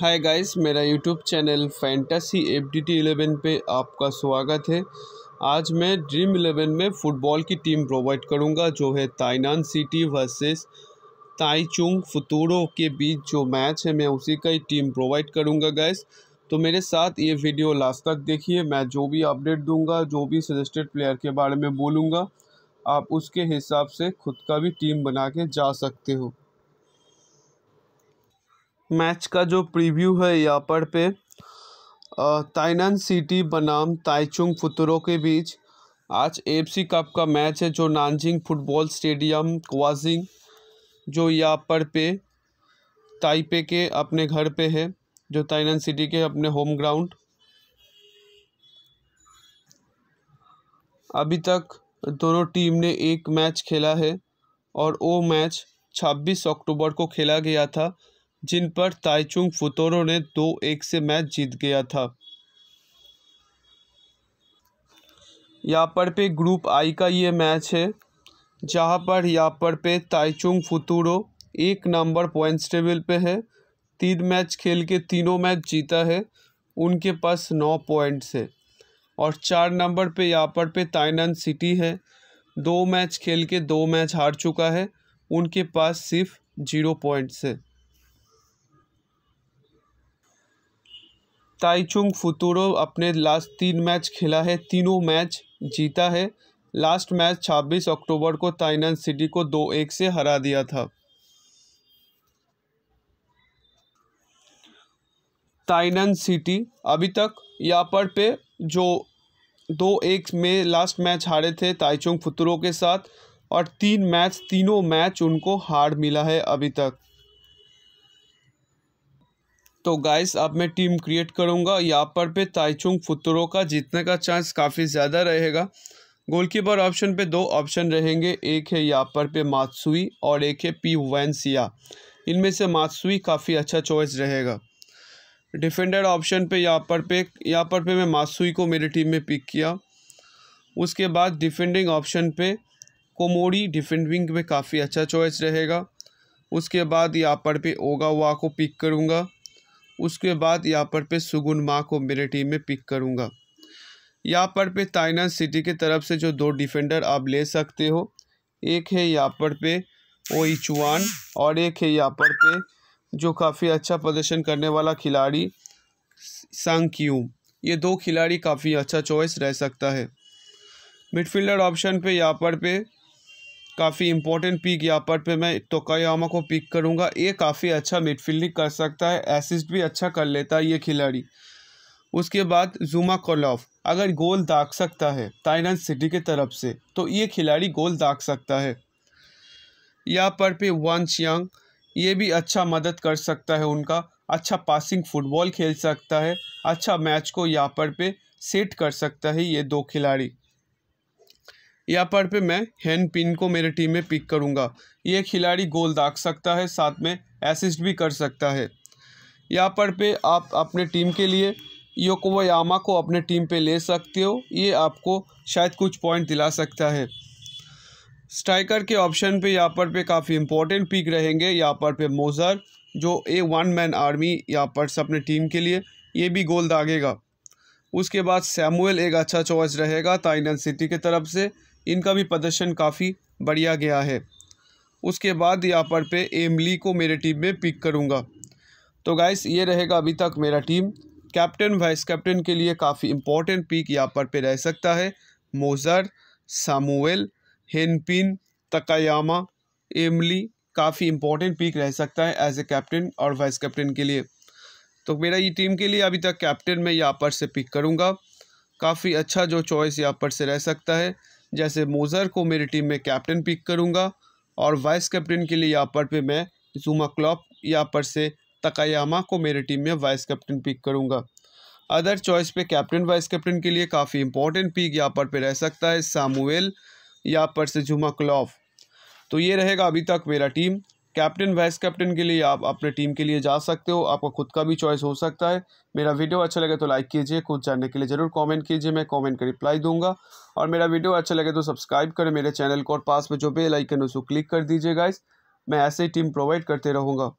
हाय guys मेरा YouTube channel fantasy F D T eleven पर आपका स्वागत है आज मैं ड्रीम इलेवन में फ़ुटबॉल की टीम प्रोवाइड करूंगा जो है Tainan city versus Taichung Futuro के बीच जो मैच है मैं उसी का ही टीम प्रोवाइड करूंगा गाइस तो मेरे साथ ये वीडियो लास्ट तक देखिए मैं जो भी अपडेट दूँगा जो भी सजेस्टेड प्लेयर के बारे में बोलूँगा आप उसके हिसाब से खुद का भी टीम बना के जा सकते हो मैच का जो प्रीव्यू है यहाँ पर पे ताइनान सिटी बनाम ताइचुंग फुतुरो के बीच आज एफसी कप का मैच है जो नानजिंग फुटबॉल स्टेडियम क्वाजिंग जो यहाँ पर पे ताइपे के अपने घर पे है जो ताइनान सिटी के अपने होम ग्राउंड अभी तक दोनों टीम ने एक मैच खेला है और वो मैच 26 अक्टूबर को खेला गया था जिन पर ताइचुंग फुतोरो ने दो एक से मैच जीत गया था यहाँ पर पे ग्रुप आई का ये मैच है जहाँ पर यहाँ पर पे ताइचुंग फुतोरो एक नंबर पॉइंट्स टेबल पे है तीन मैच खेल के तीनों मैच जीता है उनके पास नौ पॉइंट्स है और चार नंबर पे यहाँ पर पे ताइनान सिटी है दो मैच खेल के दो मैच हार चुका है उनके पास सिर्फ जीरो पॉइंट्स है ताइचुंग फुतुरो अपने लास्ट तीन मैच खेला है तीनों मैच जीता है लास्ट मैच 26 अक्टूबर को ताइनान सिटी को दो एक से हरा दिया था ताइनान सिटी अभी तक यहाँ पर पे जो दो एक में लास्ट मैच हारे थे ताइचुंग फुतुरो के साथ और तीन मैच तीनों मैच उनको हार मिला है अभी तक तो गाइस अब मैं टीम क्रिएट करूँगा यहाँ पर पे ताइचुंग फुतरो का जीतने का चांस काफ़ी ज़्यादा रहेगा गोलकीपर ऑप्शन पे दो ऑप्शन रहेंगे एक है यहाँ पर पे मातसुई और एक है पी वैनसिया इनमें से मातसुई काफ़ी अच्छा चॉइस रहेगा डिफेंडर ऑप्शन पे यहाँ पर पे यहाँ पर पे मैं मातसुई को मेरी टीम में पिक किया उसके बाद डिफेंडिंग ऑप्शन पे कोमोरी डिफेंडिंग में काफ़ी अच्छा चॉइस रहेगा उसके बाद यहाँ पर पे ओगावा को पिक करूँगा उसके बाद यहाँ पर पे सुगुन माँ को मेरे टीम में पिक करूँगा यहाँ पर पे ताइना सिटी की तरफ से जो दो डिफेंडर आप ले सकते हो एक है यहाँ पर पे ओइचुआन और एक है यहाँ पर पे जो काफ़ी अच्छा प्रदर्शन करने वाला खिलाड़ी सांक्यूम ये दो खिलाड़ी काफ़ी अच्छा चॉइस रह सकता है मिडफील्डर ऑप्शन पे यहाँ पर पे काफ़ी इंपॉर्टेंट पिक यहाँ पर पे मैं तोकायामा को पिक करूँगा ये काफ़ी अच्छा मिडफील्डिंग कर सकता है एसिस्ट भी अच्छा कर लेता है ये खिलाड़ी उसके बाद जुमा कोलॉफ अगर गोल दाग सकता है ताइनान सिटी के तरफ से तो ये खिलाड़ी गोल दाग सकता है यहाँ पर पे वन चियांग ये भी अच्छा मदद कर सकता है उनका अच्छा पासिंग फुटबॉल खेल सकता है अच्छा मैच को यहाँ पर पे सेट कर सकता है ये दो खिलाड़ी यहाँ पर पे मैं हेन पिन को मेरे टीम में पिक करूँगा ये खिलाड़ी गोल दाग सकता है साथ में असिस्ट भी कर सकता है यहाँ पर पे आप अपने टीम के लिए योकोवायामा को अपने टीम पे ले सकते हो ये आपको शायद कुछ पॉइंट दिला सकता है स्ट्राइकर के ऑप्शन पे यहाँ पर पे काफ़ी इंपॉर्टेंट पिक रहेंगे यहाँ पर पे मोज़र जो ए वन मैन आर्मी यहाँ पर से अपने टीम के लिए ये भी गोल दागेगा उसके बाद सैमुअल एक अच्छा चॉइस रहेगा ताइनन सिटी की तरफ से इनका भी प्रदर्शन काफ़ी बढ़िया गया है उसके बाद यहाँ पर पे एमली को मेरे टीम में पिक करूँगा तो गाइस ये रहेगा अभी तक मेरा टीम कैप्टन वाइस कैप्टन के लिए काफ़ी इम्पोर्टेंट पिक यहाँ पर पे रह सकता है मोज़र सामोवेल हेनपिन तकायामा एमली काफ़ी इम्पोर्टेंट पिक रह सकता है एज ए कैप्टन और वाइस कैप्टन के लिए तो मेरा ये टीम के लिए अभी तक कैप्टन मैं यहाँ पर से पिक करूँगा काफ़ी अच्छा जो चॉइस यहाँ पर से रह सकता है जैसे मोज़र को मेरी टीम में कैप्टन पिक करूँगा और वाइस कैप्टन के लिए यहाँ पर पे मैं जुमा क्लॉप यहाँ पर से तकायामा को मेरी टीम में वाइस कैप्टन पिक करूँगा अदर चॉइस पे कैप्टन वाइस कैप्टन के लिए काफ़ी इंपॉर्टेंट पिक यहाँ पर पे रह सकता है सामुएल यहाँ पर से जुमा क्लॉफ तो ये रहेगा अभी तक मेरा टीम कैप्टन वाइस कैप्टन के लिए आप अपने टीम के लिए जा सकते हो आपका खुद का भी चॉइस हो सकता है मेरा वीडियो अच्छा लगे तो लाइक कीजिए खुद जानने के लिए ज़रूर कमेंट कीजिए मैं कमेंट का रिप्लाई दूंगा और मेरा वीडियो अच्छा लगे तो सब्सक्राइब करें मेरे चैनल को और पास में जो बेल है उसको क्लिक कर दीजिए गाइज मैं ऐसे ही टीम प्रोवाइड करते रहूँगा